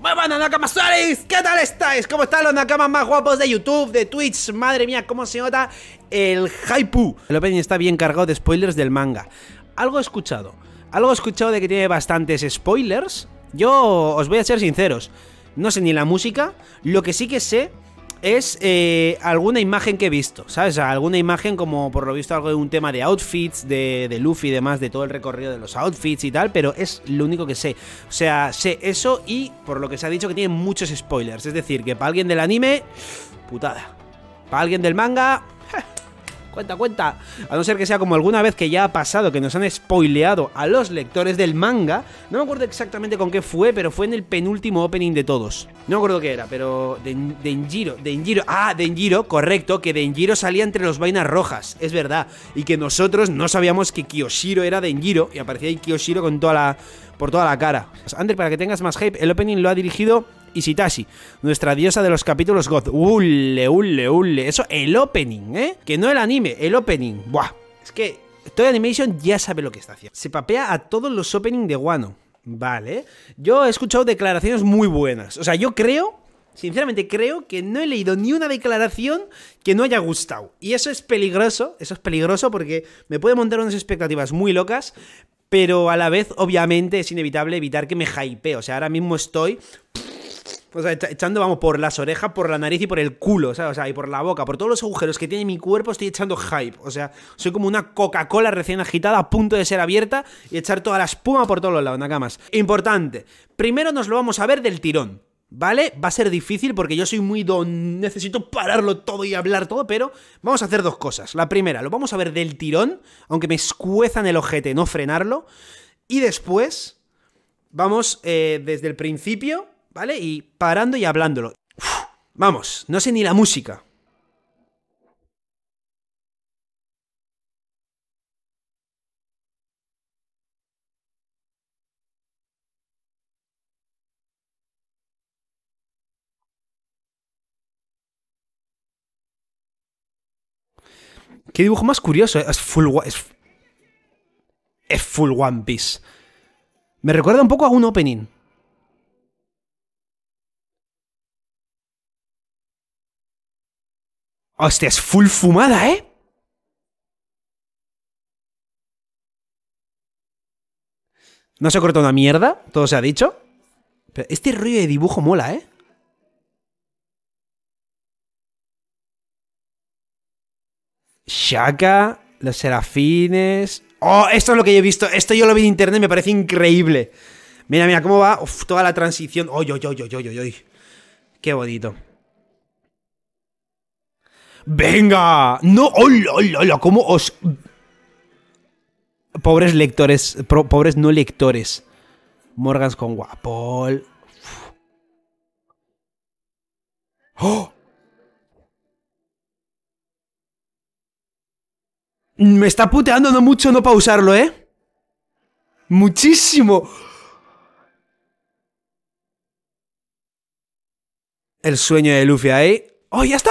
Muy buenas ¿qué tal estáis? ¿Cómo están los Nakamas más guapos de YouTube, de Twitch? Madre mía, cómo se nota el hype. El opening está bien cargado de spoilers del manga. Algo he escuchado, algo he escuchado de que tiene bastantes spoilers. Yo os voy a ser sinceros, no sé ni la música, lo que sí que sé es eh, alguna imagen que he visto, ¿sabes? alguna imagen como por lo visto algo de un tema de outfits, de, de, Luffy y demás, de todo el recorrido de los outfits y tal, pero es lo único que sé. O sea, sé eso y por lo que se ha dicho que tiene muchos spoilers. Es decir, que para alguien del anime, putada. Para alguien del manga, cuenta, cuenta. A no ser que sea como alguna vez que ya ha pasado, que nos han spoileado a los lectores del manga. No me acuerdo exactamente con qué fue, pero fue en el penúltimo opening de todos. No me acuerdo qué era, pero Denjiro, Denjiro, ah, Denjiro, correcto, que Denjiro salía entre los vainas rojas, es verdad. Y que nosotros no sabíamos que Kiyoshiro era Denjiro y aparecía ahí Kiyoshiro con toda la, por toda la cara. Pues, Ander, para que tengas más hype, el opening lo ha dirigido Isitashi, nuestra diosa de los capítulos God. Ule, ule, ule. Eso, el opening, ¿eh? Que no el anime, el opening. Buah. Es que Toy Animation ya sabe lo que está haciendo. Se papea a todos los openings de guano Vale. Yo he escuchado declaraciones muy buenas. O sea, yo creo Sinceramente creo que no he leído ni una declaración que no haya gustado. Y eso es peligroso, eso es peligroso porque me puede montar unas expectativas muy locas, pero a la vez obviamente es inevitable evitar que me hypee. O sea, ahora mismo estoy... O sea, echando, vamos, por las orejas, por la nariz y por el culo, ¿sabes? O sea, y por la boca, por todos los agujeros que tiene mi cuerpo, estoy echando hype. O sea, soy como una Coca-Cola recién agitada a punto de ser abierta y echar toda la espuma por todos los lados, más. Importante, primero nos lo vamos a ver del tirón. ¿Vale? Va a ser difícil porque yo soy muy don... Necesito pararlo todo y hablar todo, pero vamos a hacer dos cosas. La primera, lo vamos a ver del tirón, aunque me escuezan el ojete no frenarlo. Y después, vamos eh, desde el principio ¿vale? Y parando y hablándolo. vamos, no sé ni la música. ¿Qué dibujo más curioso? ¿eh? Es full, es full One Piece. Me recuerda un poco a un opening. Hostia, es full fumada, ¿eh? No se cortado una mierda, todo se ha dicho. Pero este rollo de dibujo mola, ¿eh? Shaka, los serafines. ¡Oh! Esto es lo que yo he visto. Esto yo lo vi en internet, me parece increíble. Mira, mira cómo va Uf, toda la transición. ¡Oy, oy, oy, oy, oy, oy! qué bonito! ¡Venga! ¡No! ¡Hola, hola, hola! ¿Cómo os...? Pobres lectores, pobres no lectores. Morgans con guapo, ¡Oh! Me está puteando no mucho no pausarlo, ¿eh? Muchísimo. El sueño de Luffy ahí. ¡Oh, ya está!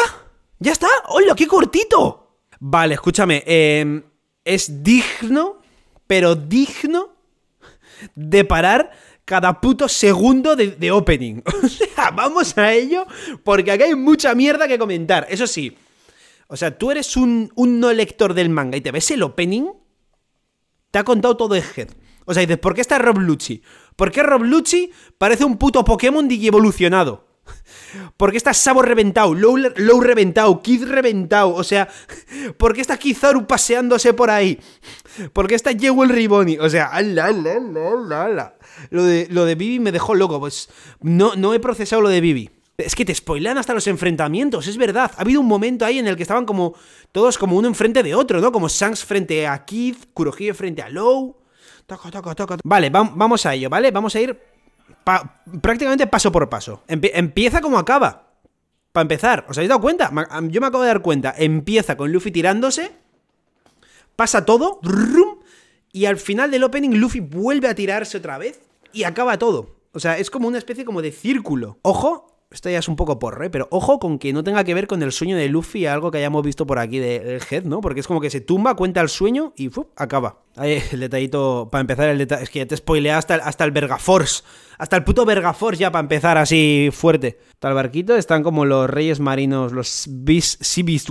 ¿Ya está? ¡Hola, qué cortito! Vale, escúchame. Em, es digno, pero digno de parar cada puto segundo de, opening. O sea, vamos a ello, porque acá hay mucha mierda que comentar. Eso sí, o sea, tú eres un, no lector del manga y te ves el opening, te ha contado todo el head. O sea, dices, ¿por qué está Rob Lucci? ¿Por qué Rob Lucci parece un puto Pokémon evolucionado? ¿Por qué está Sabo reventado? Low, reventado, Kid reventado, o sea, ¿por qué está Kizaru paseándose por ahí? ¿Por qué está Jewel Riboni? O sea, ala, ala, Lo de, lo de Bibi me dejó loco, pues no, no he procesado lo de Bibi. Es que te spoilan hasta los enfrentamientos, es verdad. Ha habido un momento ahí en el que estaban como todos como uno enfrente de otro, ¿no? Como Shanks frente a Kid, Kurohige frente a Low. Vale, vamos a ello, ¿vale? Vamos a ir prácticamente paso por paso. empieza como acaba. Para empezar, ¿os habéis dado cuenta? Yo me acabo de dar cuenta. Empieza con Luffy tirándose. Pasa todo. y al final del opening, Luffy vuelve a tirarse otra vez. Y acaba todo. O sea, es como una especie como de círculo. Ojo, esto ya es un poco porre, ¿eh? pero ojo con que no tenga que ver con el sueño de Luffy, algo que hayamos visto por aquí del de Head, ¿no? Porque es como que se tumba, cuenta el sueño y acaba el detallito, para empezar, el es que ya te spoilea hasta el, hasta el Vergaforce. Hasta el puto Vergaforce ya para empezar así fuerte. Tal barquito, están como los reyes marinos, los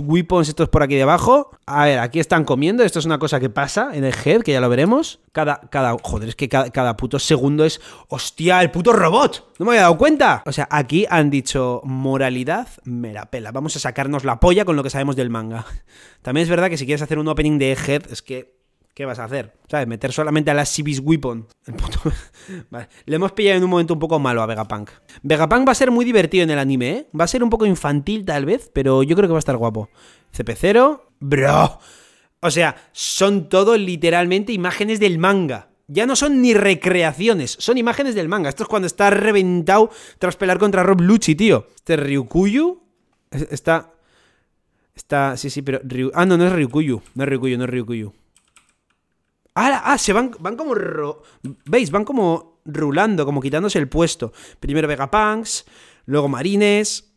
Weapons, estos por aquí debajo. A ver, aquí están comiendo, esto es una cosa que pasa en el head, que ya lo veremos. Cada, cada, joder, es que cada, puto segundo es, hostia, el puto robot. No me había dado cuenta. O sea, aquí han dicho moralidad, me pela. Vamos a sacarnos la polla con lo que sabemos del manga. También es verdad que si quieres hacer un opening de head, es que ¿Qué vas a hacer? ¿Sabes? Meter solamente a la Sibis Weapon. vale. Le hemos pillado en un momento un poco malo a Vegapunk. Vegapunk va a ser muy divertido en el anime, ¿eh? Va a ser un poco infantil tal vez, pero yo creo que va a estar guapo. CP0, bro. O sea, son todo literalmente imágenes del manga. Ya no son ni recreaciones, son imágenes del manga. Esto es cuando está reventado tras pelar contra Rob Lucci, tío. Este Ryukuyu está... Está... Sí, sí, pero... Ah, no, no es Ryukuyu. No es Ryukuyu, no es Ryukuyu. Ah, ah, se van, van como. ¿Veis? Van como rulando, como quitándose el puesto. Primero Vegapunks, luego Marines,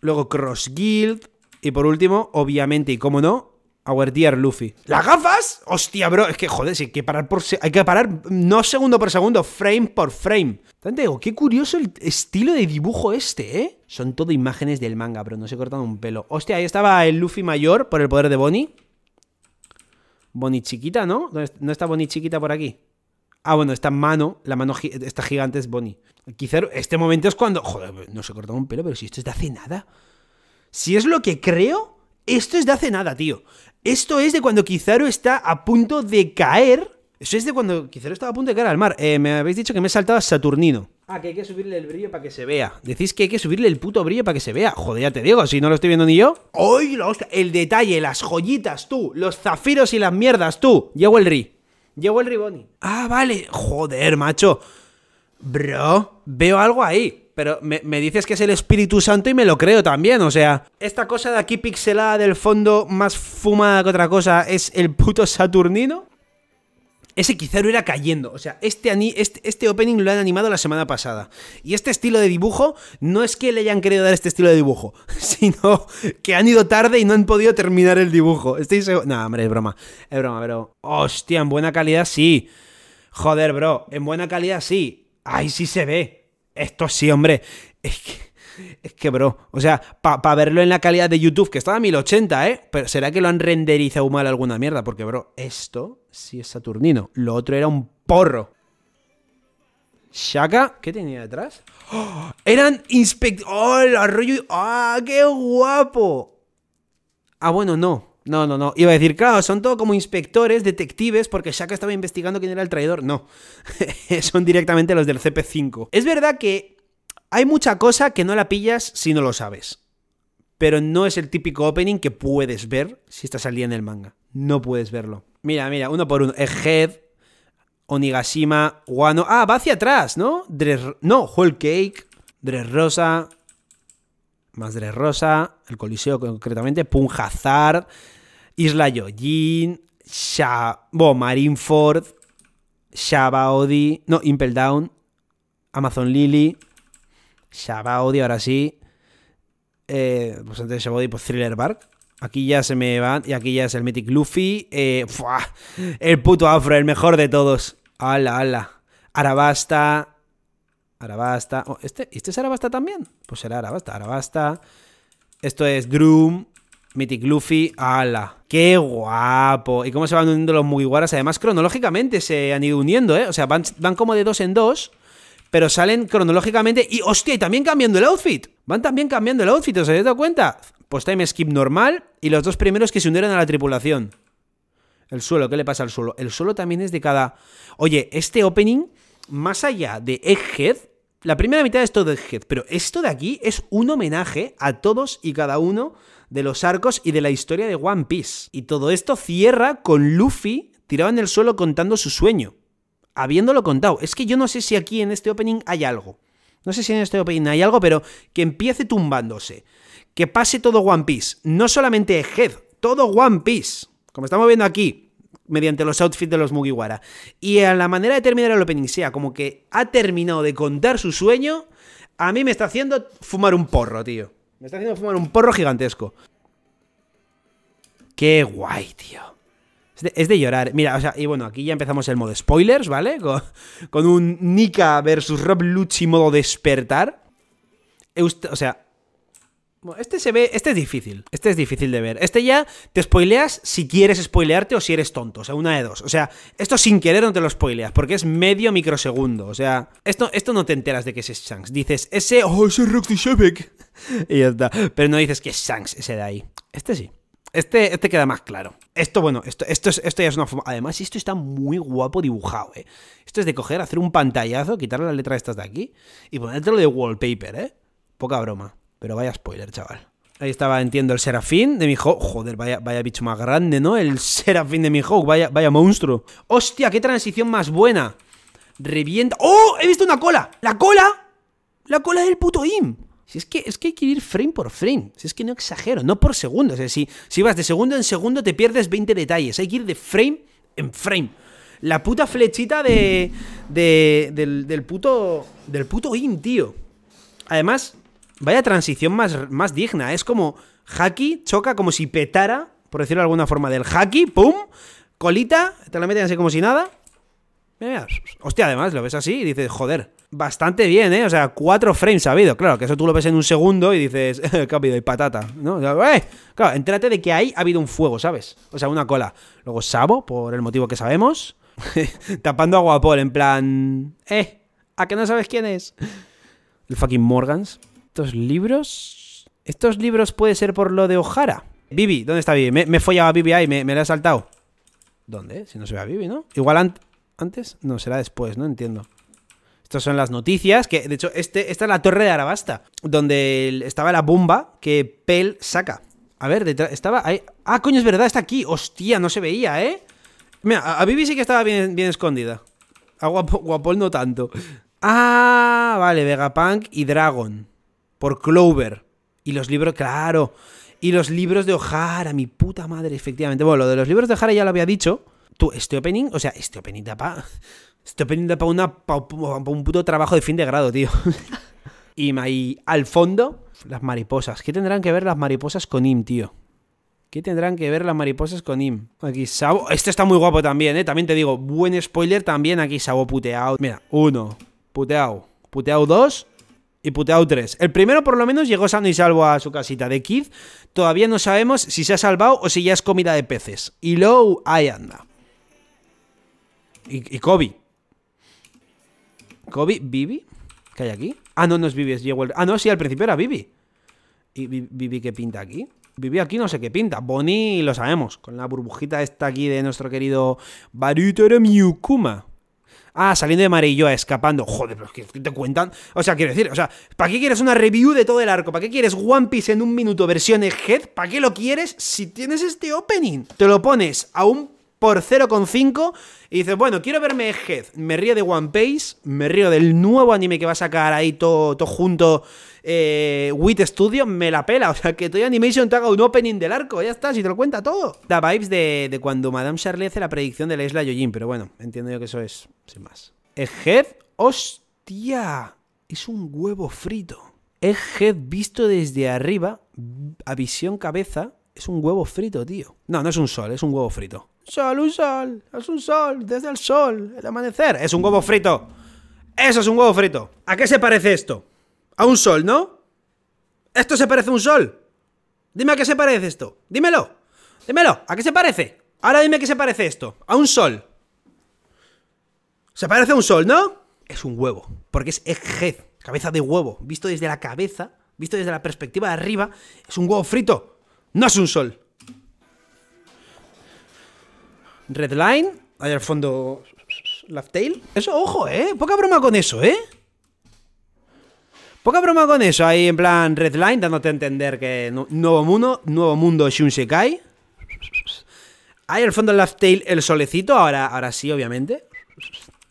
luego Cross Guild. Y por último, obviamente, y cómo no, Our Dear Luffy. ¿Las gafas? Hostia, bro. Es que, joder, hay que parar por. Hay que parar no segundo por segundo, frame por frame. digo, qué curioso el estilo de dibujo este, ¿eh? Son todo imágenes del manga, bro. No se cortan un pelo. Hostia, ahí estaba el Luffy mayor por el poder de Bonnie chiquita, ¿no? ¿No está chiquita por aquí? Ah, bueno, esta mano, la mano esta gigante es Boni. Quizá este momento es cuando. Joder, no se cortó un pelo, pero si esto es de hace nada. Si es lo que creo, esto es de hace nada, tío. Esto es de cuando Kizaru está a punto de caer. Eso es de cuando Kizaru estaba a punto de caer al mar. Eh, me habéis dicho que me he saltado a Saturnino. Ah, que hay que subirle el brillo para que se vea. Decís que hay que subirle el puto brillo para que se vea. Joder, ya te digo, si no lo estoy viendo ni yo. ¡Ay, la hostia! El detalle, las joyitas, tú. Los zafiros y las mierdas, tú. Llevo el ri. Llevo el riboni. Ah, vale. Joder, macho. Bro, veo algo ahí. Pero me, me dices que es el Espíritu Santo y me lo creo también, o sea... Esta cosa de aquí pixelada del fondo, más fumada que otra cosa, es el puto Saturnino. Ese Kizaru era cayendo. O sea, este, este, este, opening lo han animado la semana pasada. Y este estilo de dibujo, no es que le hayan querido dar este estilo de dibujo, sino que han ido tarde y no han podido terminar el dibujo. Estoy seguro. No, hombre, es broma. Es broma, pero. Hostia, en buena calidad sí. Joder, bro. En buena calidad sí. Ay, sí se ve. Esto sí, hombre. Es que. Es que, bro, o sea, para verlo en la calidad de YouTube, que estaba a 1080, ¿eh? Pero será que lo han renderizado mal alguna mierda, porque, bro, esto sí es Saturnino. Lo otro era un porro. Shaka, ¿qué tenía detrás? ¡Oh! Eran inspectores! ¡Oh, el arroyo! ¡Ah, qué guapo! Ah, bueno, no. No, no, no. Iba a decir, claro, son todo como inspectores, detectives, porque Shaka estaba investigando quién era el traidor. No. son directamente los del CP5. Es verdad que hay mucha cosa que no la pillas si no lo sabes. Pero no es el típico opening que puedes ver si estás al día en el manga. No puedes verlo. Mira, mira, uno por uno. Head Onigashima, Wano. Ah, va hacia atrás, ¿no? No, Whole Cake, Rosa, más Rosa. el Coliseo concretamente, Punjazar, Isla Yojin, Sha... Bo, Marineford, Shabaodi, no, Impel Down, Amazon Lily. Shabaudi, ahora sí. Eh, pues antes de Shabaudi, pues Thriller Bark. Aquí ya se me van. Y aquí ya es el Mythic Luffy. Eh, el puto Afro, el mejor de todos. ¡Hala, hala! Arabasta. Arabasta. Oh, ¿este, ¿Este es Arabasta también? Pues será Arabasta. Arabasta. Esto es Groom. Mythic Luffy, ala. ¡Qué guapo! Y cómo se van uniendo los Mugiwaras. Además, cronológicamente se han ido uniendo, ¿eh? O sea, van como de dos en dos pero salen cronológicamente y hostia, y también cambiando el outfit. Van también cambiando el outfit, ¿os habéis dado cuenta? Post pues time skip normal y los dos primeros que se unieron a la tripulación. El suelo, ¿qué le pasa al suelo? El suelo también es de cada. Oye, este opening, más allá de Egghead, la primera mitad es todo Egghead, pero esto de aquí es un homenaje a todos y cada uno de los arcos y de la historia de One Piece. Y todo esto cierra con Luffy tirado en el suelo contando su sueño habiéndolo contado. Es que yo no sé si aquí en este opening hay algo. No sé si en este opening hay algo, pero que empiece tumbándose. Que pase todo One Piece. No solamente Head, todo One Piece. Como estamos viendo aquí, mediante los outfits de los Mugiwara. Y a la manera de terminar el opening sea como que ha terminado de contar su sueño, a mí me está haciendo fumar un porro, tío. Me está haciendo fumar un porro gigantesco. Qué guay, tío. Es de, llorar. Mira, o sea, y bueno, aquí ya empezamos el modo spoilers, ¿vale? Con, un Nika versus Rob Lucci modo despertar. o sea, este se ve, este es difícil, este es difícil de ver. Este ya te spoileas si quieres spoilearte o si eres tonto, o sea, una de dos. O sea, esto sin querer no te lo spoileas, porque es medio microsegundo, o sea, esto, esto no te enteras de que es Shanks. Dices, ese, oh, ese es Roxy y ya está, pero no dices que es Shanks ese de ahí. Este sí. Este, este, queda más claro. Esto, bueno, esto, esto, esto ya es una forma. Además, esto está muy guapo dibujado, ¿eh? Esto es de coger, hacer un pantallazo, quitar las letra estas de aquí y ponértelo de wallpaper, ¿eh? Poca broma. Pero vaya spoiler, chaval. Ahí estaba, entiendo, el Serafín de mi Hawk. Joder, vaya, bicho más grande, ¿no? El Serafín de mi Hawk, vaya, vaya monstruo. ¡Hostia, qué transición más buena! Revienta. ¡Oh! ¡He visto una cola! ¡La cola! ¡La cola del puto Im! Si es que, es que hay que ir frame por frame, si es que no exagero, no por segundos. Es si vas de segundo en segundo te pierdes 20 detalles, hay que ir de frame en frame. La puta flechita de, del, del, puto, del puto IN, tío. Además, vaya transición más, más digna. Es como Haki choca como si petara, por decirlo de alguna forma, del Haki, ¡pum! Colita, te la meten así como si nada hostia, además lo ves así y dices, joder, bastante bien, ¿eh? O sea, cuatro frames ha habido. Claro, que eso tú lo ves en un segundo y dices, que ha habido? Y patata, ¿no? ¡eh! Claro, entérate de que ahí ha habido un fuego, ¿sabes? O sea, una cola. Luego Sabo, por el motivo que sabemos, tapando a Guapol, en plan, ¡eh! ¿A que no sabes quién es? El fucking Morgans. Estos libros. Estos libros puede ser por lo de Ojara Vivi, ¿dónde está Vivi? Me, he follado a Vivi ahí, me, me la he saltado. ¿Dónde? Si no se ve a Vivi, ¿no? Igual antes. ¿Antes? No, será después, no entiendo. Estas son las noticias, que de hecho este, esta es la torre de Arabasta, donde estaba la bomba que Pell saca. A ver, detrás, estaba ahí... Ah, coño, es verdad, está aquí. Hostia, no se veía, ¿eh? Mira, a Vivi sí que estaba bien, bien escondida. A Guapol no tanto. Ah, vale, Vegapunk y Dragon. Por Clover. Y los libros, claro. Y los libros de O'Hara, mi puta madre, efectivamente. Bueno, lo de los libros de O'Hara ya lo había dicho tú, este opening, o sea, este opening da para. Este opening da para pa, un puto trabajo de fin de grado, tío. Y ahí al fondo, las mariposas. ¿Qué tendrán que ver las mariposas con Im, tío? ¿Qué tendrán que ver las mariposas con Im? Aquí Sabo. Este está muy guapo también, ¿eh? También te digo, buen spoiler también aquí Sabo puteado. Mira, uno, puteado, puteado dos y puteado tres. El primero por lo menos llegó sano y salvo a su casita de Kid. Todavía no sabemos si se ha salvado o si ya es comida de peces. Y Low, ahí anda. Y, Kobe. Kobe, Vivi. ¿Qué hay aquí? Ah, no, no es Vivi, es Jewel. Ah, no, sí, al principio era Vivi. ¿Y Vivi qué pinta aquí? Vivi aquí no sé qué pinta. Bonnie lo sabemos. Con la burbujita esta aquí de nuestro querido mi Miyukuma. Ah, saliendo de amarillo, escapando. Joder, pero ¿qué te cuentan? O sea, quiero decir, o sea, ¿para qué quieres una review de todo el arco? ¿Para qué quieres One Piece en un minuto versión head? ¿Para qué lo quieres si tienes este opening? Te lo pones a un por 0,5 y dices, bueno, quiero verme Head. Me río de One Piece, me río del nuevo anime que va a sacar ahí todo, junto eh, Wit Studio, me la pela. O sea, que Toy Animation te haga un opening del arco, ya está, si te lo cuenta todo. Da vibes de, de cuando Madame Charlie hace la predicción de la isla Yojin, pero bueno, entiendo yo que eso es, sin más. Head, hostia, es un huevo frito. Head visto desde arriba, a visión cabeza, es un huevo frito, tío. No, no es un sol, es un huevo frito. Sol, un sol, es un sol, desde el sol, el amanecer. Es un huevo frito. Eso es un huevo frito. ¿A qué se parece esto? A un sol, ¿no? ¿Esto se parece a un sol? Dime a qué se parece esto. Dímelo. Dímelo. ¿A qué se parece? Ahora dime a qué se parece esto. A un sol. Se parece a un sol, ¿no? Es un huevo. Porque es ejed, cabeza de huevo. Visto desde la cabeza, visto desde la perspectiva de arriba, es un huevo frito. No es un sol. Red line, hay al fondo. Tail. Eso, ojo, ¿eh? Poca broma con eso, ¿eh? Poca broma con eso. Ahí en plan line, dándote a entender que nuevo mundo, nuevo mundo Shunsekai. hay al fondo Tail, el solecito. Ahora, ahora sí, obviamente.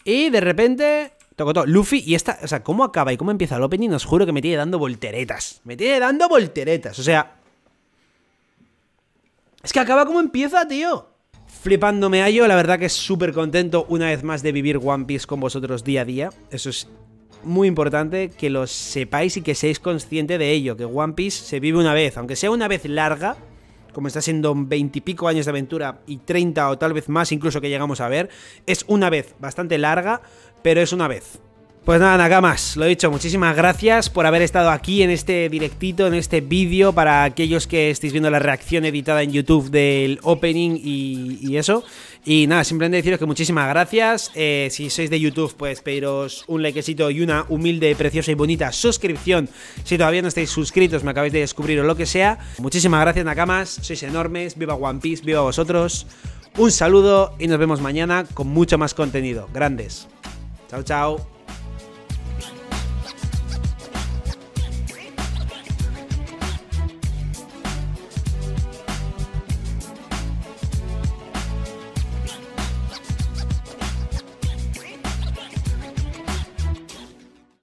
Y de repente. Tocó todo. Luffy y esta. O sea, ¿cómo acaba y cómo empieza el opening? Os juro que me tiene dando volteretas. Me tiene dando volteretas. O sea. Es que acaba como empieza, tío flipándome a ello. La verdad que es súper contento una vez más de vivir One Piece con vosotros día a día. Eso es muy importante que lo sepáis y que seáis consciente de ello, que One Piece se vive una vez, aunque sea una vez larga, como está siendo veintipico años de aventura y treinta o tal vez más incluso que llegamos a ver, es una vez bastante larga, pero es una vez. Pues nada, Nakamas, lo he dicho, muchísimas gracias por haber estado aquí en este directito, en este vídeo, para aquellos que estéis viendo la reacción editada en YouTube del opening y, eso. Y nada, simplemente deciros que muchísimas gracias. Eh, si sois de YouTube, pues pediros un likecito y una humilde, preciosa y bonita suscripción. Si todavía no estáis suscritos, me acabáis de descubrir o lo que sea. Muchísimas gracias, Nakamas, sois enormes, viva One Piece, viva vosotros. Un saludo y nos vemos mañana con mucho más contenido. Grandes. Chao, chao.